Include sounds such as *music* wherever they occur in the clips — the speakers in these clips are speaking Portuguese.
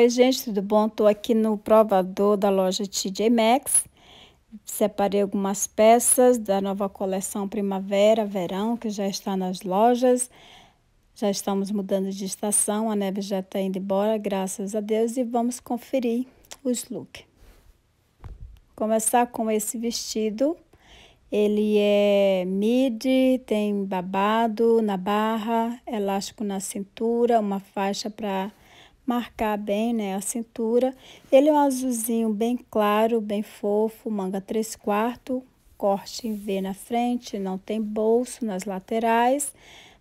Oi, gente, tudo bom? Estou aqui no provador da loja TJ Maxx. Separei algumas peças da nova coleção Primavera, Verão, que já está nas lojas. Já estamos mudando de estação, a neve já está indo embora, graças a Deus, e vamos conferir os looks. Começar com esse vestido. Ele é mid, tem babado na barra, elástico na cintura, uma faixa para marcar bem né, a cintura. Ele é um azulzinho bem claro, bem fofo, manga 3 quartos, corte em V na frente, não tem bolso nas laterais,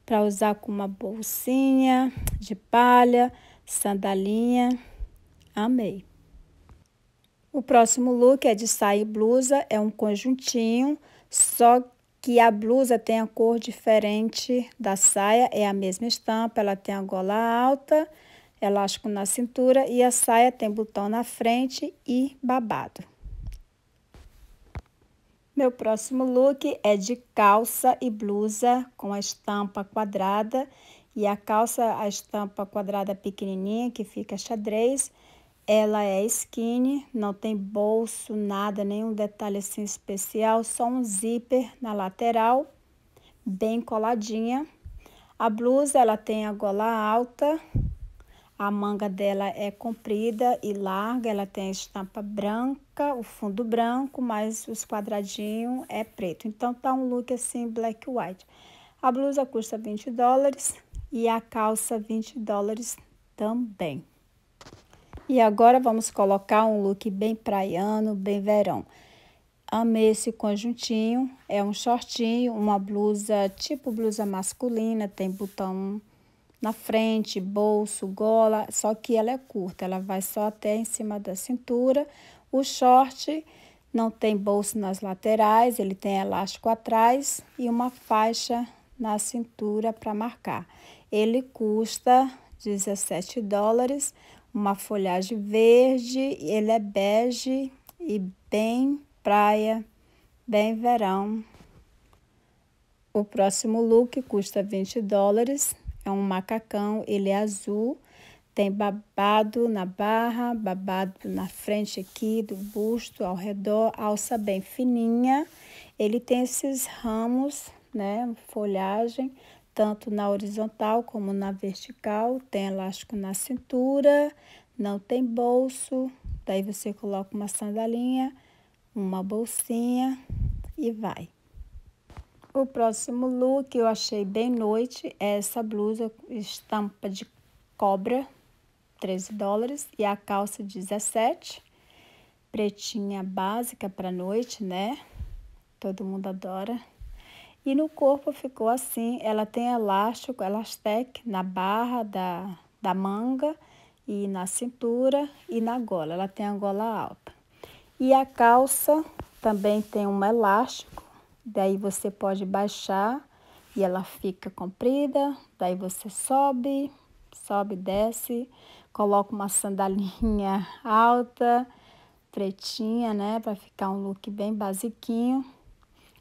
para usar com uma bolsinha de palha, sandalinha. Amei! O próximo look é de saia e blusa, é um conjuntinho, só que a blusa tem a cor diferente da saia, é a mesma estampa, ela tem a gola alta, elástico na cintura e a saia tem botão na frente e babado. Meu próximo look é de calça e blusa com a estampa quadrada e a calça, a estampa quadrada pequenininha que fica xadrez, ela é skinny, não tem bolso, nada, nenhum detalhe assim especial, só um zíper na lateral, bem coladinha. A blusa ela tem a gola alta a manga dela é comprida e larga, ela tem a estampa branca, o fundo branco, mas os quadradinhos é preto. Então tá um look assim black white. A blusa custa 20 dólares e a calça 20 dólares também. E agora vamos colocar um look bem praiano, bem verão. Amei esse conjuntinho, é um shortinho, uma blusa tipo blusa masculina, tem botão na frente, bolso, gola, só que ela é curta, ela vai só até em cima da cintura. O short não tem bolso nas laterais, ele tem elástico atrás e uma faixa na cintura para marcar. Ele custa 17 dólares, uma folhagem verde, ele é bege e bem praia, bem verão. O próximo look custa 20 dólares, é um macacão, ele é azul, tem babado na barra, babado na frente aqui do busto, ao redor, alça bem fininha. Ele tem esses ramos, né, folhagem, tanto na horizontal como na vertical, tem elástico na cintura, não tem bolso, daí você coloca uma sandalinha, uma bolsinha e vai. O próximo look eu achei bem noite, é essa blusa estampa de cobra, 13 dólares, e a calça 17, pretinha básica para noite, né? Todo mundo adora. E no corpo ficou assim, ela tem elástico, elastec na barra da, da manga e na cintura e na gola, ela tem a gola alta. E a calça também tem um elástico daí você pode baixar e ela fica comprida, daí você sobe, sobe, desce, coloca uma sandalinha *laughs* alta, pretinha, né, para ficar um look bem basiquinho.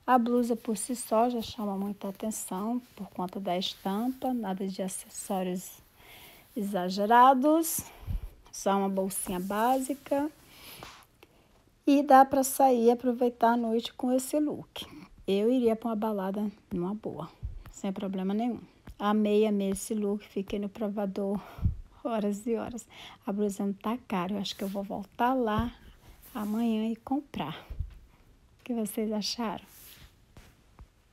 A blusa por si só já chama muita atenção por conta da estampa, nada de acessórios exagerados, só uma bolsinha básica. E dá para sair e aproveitar a noite com esse look. Eu iria para uma balada numa boa, sem problema nenhum. Amei, amei esse look, fiquei no provador *laughs* horas e horas. A blusa não tá cara, eu acho que eu vou voltar lá amanhã e comprar. O que vocês acharam?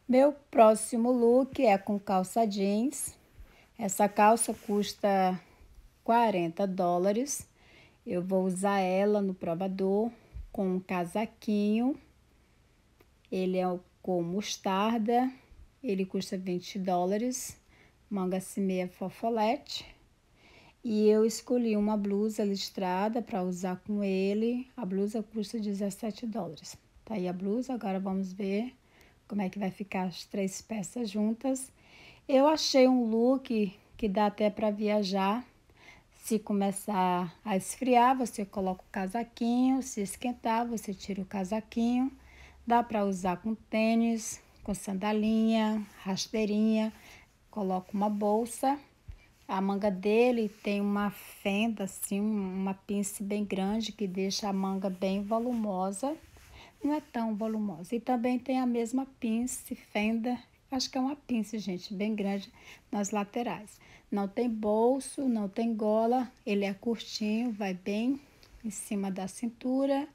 Meu próximo look é com calça jeans. Essa calça custa 40 dólares. Eu vou usar ela no provador com um casaquinho. Ele é o com mostarda, ele custa 20 dólares, manga meia fofolete. E eu escolhi uma blusa listrada para usar com ele. A blusa custa 17 dólares. Tá aí a blusa, agora vamos ver como é que vai ficar as três peças juntas. Eu achei um look que dá até para viajar. Se começar a esfriar, você coloca o casaquinho, se esquentar, você tira o casaquinho. Dá para usar com tênis, com sandalinha, rasteirinha. Coloca uma bolsa. A manga dele tem uma fenda, assim, uma pince bem grande que deixa a manga bem volumosa. Não é tão volumosa. E também tem a mesma pince, fenda acho que é uma pinça, gente, bem grande nas laterais. Não tem bolso, não tem gola, ele é curtinho, vai bem em cima da cintura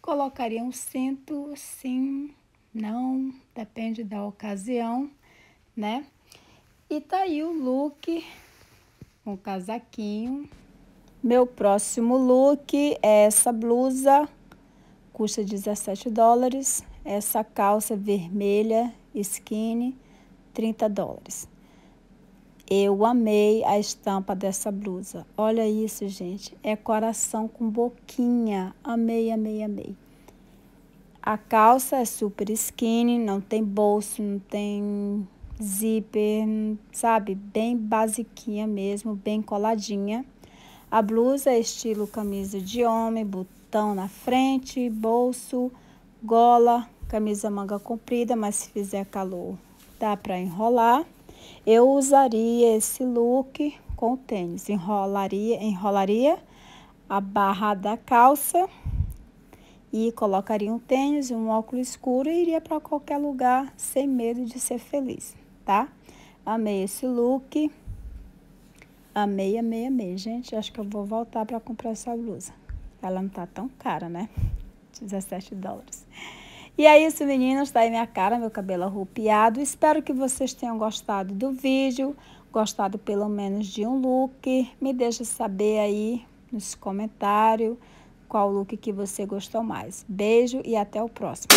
colocaria um cinto, sim, não, depende da ocasião, né? E tá aí o look com um casaquinho. Meu próximo look é essa blusa, custa 17 dólares. Essa calça vermelha skinny, 30 dólares. Eu amei a estampa dessa blusa. Olha isso, gente. É coração com boquinha. Amei, amei, amei. A calça é super skinny, não tem bolso, não tem zíper, sabe? Bem basiquinha mesmo, bem coladinha. A blusa é estilo camisa de homem, botão na frente, bolso, gola, camisa manga comprida, mas se fizer calor dá para enrolar. Eu usaria esse look com tênis. Enrolaria, enrolaria a barra da calça e colocaria um tênis, um óculos escuro e iria para qualquer lugar sem medo de ser feliz, tá? Amei esse look. Amei, amei, amei. Gente, acho que eu vou voltar para comprar essa blusa. Ela não tá tão cara, né? 17 *laughs* dólares. E é isso, meninas. Tá aí minha cara, meu cabelo arrupiado. Espero que vocês tenham gostado do vídeo, gostado pelo menos de um look. Me deixa saber aí nos comentários qual look que você gostou mais. Beijo e até o próximo.